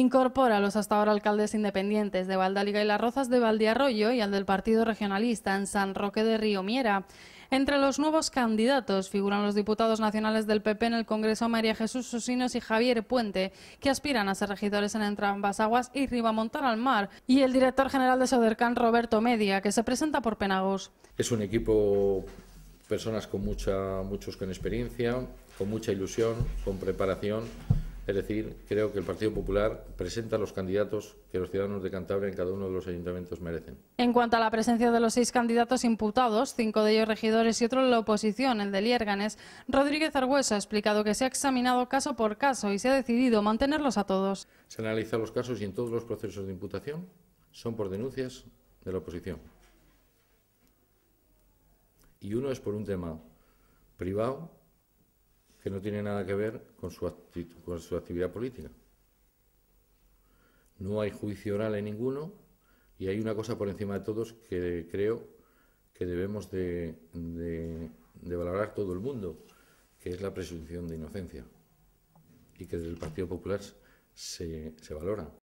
Incorpora a los hasta ahora alcaldes independientes de Valdaliga y Las Rozas de Valdiarroyo y al del Partido Regionalista en San Roque de Río Miera. Entre los nuevos candidatos figuran los diputados nacionales del PP en el Congreso María Jesús Susinos y Javier Puente, que aspiran a ser regidores en Entrambas Aguas y Ribamontar al Mar, y el director general de Sodercan, Roberto Media, que se presenta por Penagos. Es un equipo, personas con mucha, muchos con experiencia, con mucha ilusión, con preparación es decir, creo que el Partido Popular presenta los candidatos que los ciudadanos de Cantabria en cada uno de los ayuntamientos merecen. En cuanto a la presencia de los seis candidatos imputados, cinco de ellos regidores y otro de la oposición, el de Liérganes, Rodríguez Argüesa ha explicado que se ha examinado caso por caso y se ha decidido mantenerlos a todos. Se analizan los casos y en todos los procesos de imputación son por denuncias de la oposición. Y uno es por un tema privado que no tiene nada que ver con su, con su actividad política. No hay juicio oral en ninguno y hay una cosa por encima de todos que creo que debemos de, valorar todo el mundo, que es la presunción de inocencia y que desde el Partido Popular se valora.